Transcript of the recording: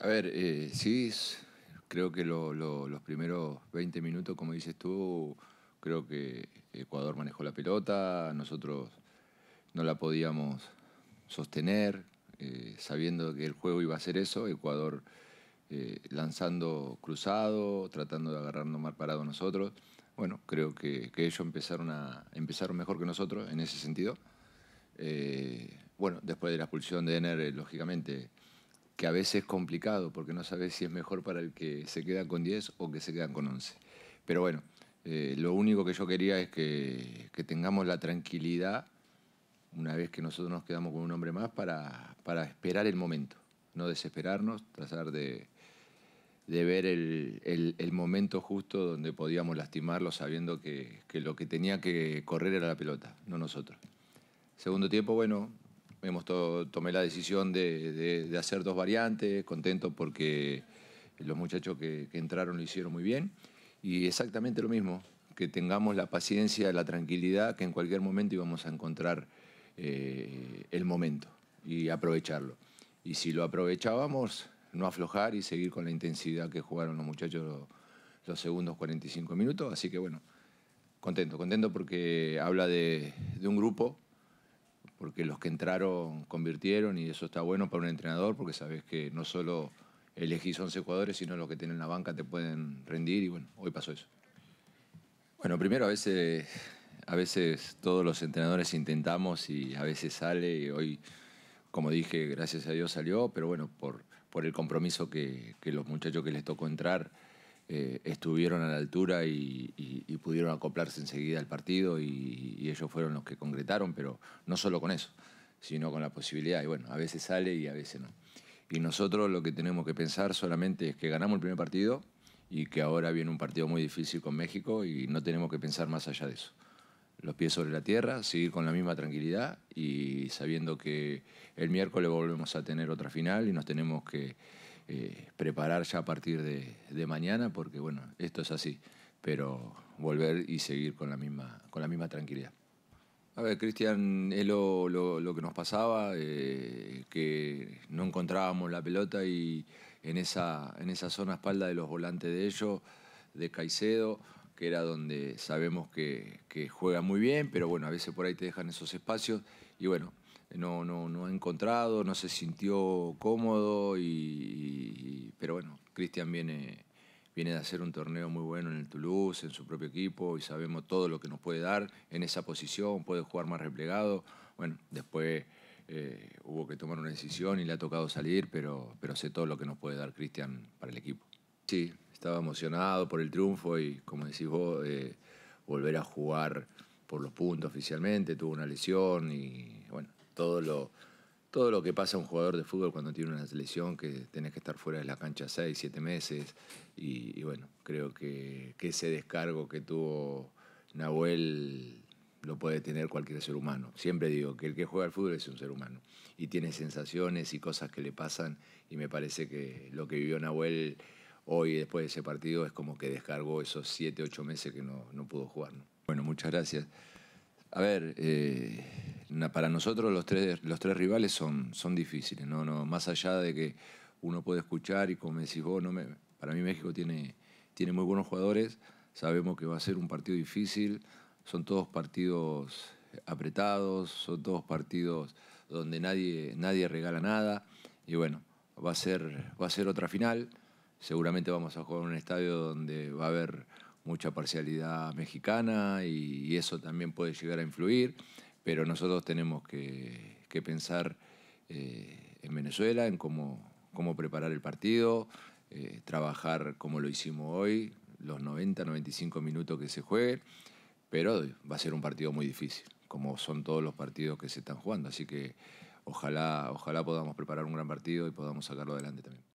A ver, eh, sí, creo que los primeros 20 minutos, como dices tú, creo que Ecuador manejó la pelota, nosotros no la podíamos sostener, eh, sabiendo que el juego iba a ser eso, Ecuador eh, lanzando cruzado, tratando de agarrarnos mal parado nosotros. Bueno, creo que, ellos empezaron, a, empezaron mejor que nosotros en ese sentido. Eh, bueno, después de la expulsión de Ener, lógicamente, que a veces es complicado porque no sabes si es mejor para el que se queda con 10 o que se quedan con 11. Pero bueno, eh, lo único que yo quería es que, tengamos la tranquilidad una vez que nosotros nos quedamos con un hombre más para, esperar el momento, no desesperarnos, tratar de, ver el, momento justo donde podíamos lastimarlo sabiendo que, que lo que tenía que correr era la pelota, no nosotros. Segundo tiempo, bueno, tomé la decisión de, hacer dos variantes, contento porque los muchachos que, entraron lo hicieron muy bien. Y exactamente lo mismo, que tengamos la paciencia, la tranquilidad, que en cualquier momento íbamos a encontrar eh, el momento y aprovecharlo. Y si lo aprovechábamos, no aflojar y seguir con la intensidad que jugaron los muchachos los, segundos 45 minutos. Así que bueno, contento, contento porque habla de un grupo porque los que entraron convirtieron y eso está bueno para un entrenador porque sabes que no solo elegís 11 jugadores, sino los que tienen la banca te pueden rendir y bueno, hoy pasó eso. Bueno, primero a veces, a veces todos los entrenadores intentamos y a veces sale y hoy, como dije, gracias a Dios salió, pero bueno, por, por el compromiso que, que los muchachos que les tocó entrar eh, estuvieron a la altura y, pudieron acoplarse enseguida al partido y, y, ellos fueron los que concretaron, pero no solo con eso, sino con la posibilidad. Y bueno, a veces sale y a veces no. Y nosotros lo que tenemos que pensar solamente es que ganamos el primer partido y que ahora viene un partido muy difícil con México y no tenemos que pensar más allá de eso. Los pies sobre la tierra, seguir con la misma tranquilidad y sabiendo que el miércoles volvemos a tener otra final y nos tenemos que eh, preparar ya a partir de, mañana, porque bueno, esto es así, pero volver y seguir con la misma, con la misma tranquilidad. A ver, Cristian, es lo, que nos pasaba, eh, que no encontrábamos la pelota y en esa, en esa zona espalda de los volantes de ellos, de Caicedo, que era donde sabemos que, que juega muy bien, pero bueno, a veces por ahí te dejan esos espacios y bueno, no, no, no ha encontrado, no se sintió cómodo, y, pero bueno, Cristian viene, viene de hacer un torneo muy bueno en el Toulouse, en su propio equipo, y sabemos todo lo que nos puede dar en esa posición, puede jugar más replegado, bueno, después... Eh, hubo que tomar una decisión y le ha tocado salir, pero, pero sé todo lo que nos puede dar Cristian para el equipo. Sí, estaba emocionado por el triunfo y, como decís vos, eh, volver a jugar por los puntos oficialmente, tuvo una lesión y todo lo, todo lo que pasa a un jugador de fútbol cuando tiene una lesión, que tenés que estar fuera de la cancha 6, 7 meses. Y, bueno, creo que, ese descargo que tuvo Nahuel lo puede tener cualquier ser humano. Siempre digo que el que juega al fútbol es un ser humano y tiene sensaciones y cosas que le pasan y me parece que lo que vivió Nahuel hoy después de ese partido es como que descargó esos siete ocho meses que no, pudo jugar. Bueno, muchas gracias. A ver, eh para nosotros los tres, los tres rivales son, son difíciles, ¿no? No, más allá de que uno puede escuchar y como decís vos, no me, para mí México tiene, tiene muy buenos jugadores, sabemos que va a ser un partido difícil, son todos partidos apretados, son todos partidos donde nadie, nadie regala nada y bueno, va a, ser, va a ser otra final, seguramente vamos a jugar en un estadio donde va a haber mucha parcialidad mexicana y eso también puede llegar a influir. Pero nosotros tenemos que, pensar eh, en Venezuela, en cómo, cómo preparar el partido, eh, trabajar como lo hicimos hoy, los 90, 95 minutos que se juegue, pero va a ser un partido muy difícil, como son todos los partidos que se están jugando. Así que ojalá, ojalá podamos preparar un gran partido y podamos sacarlo adelante también.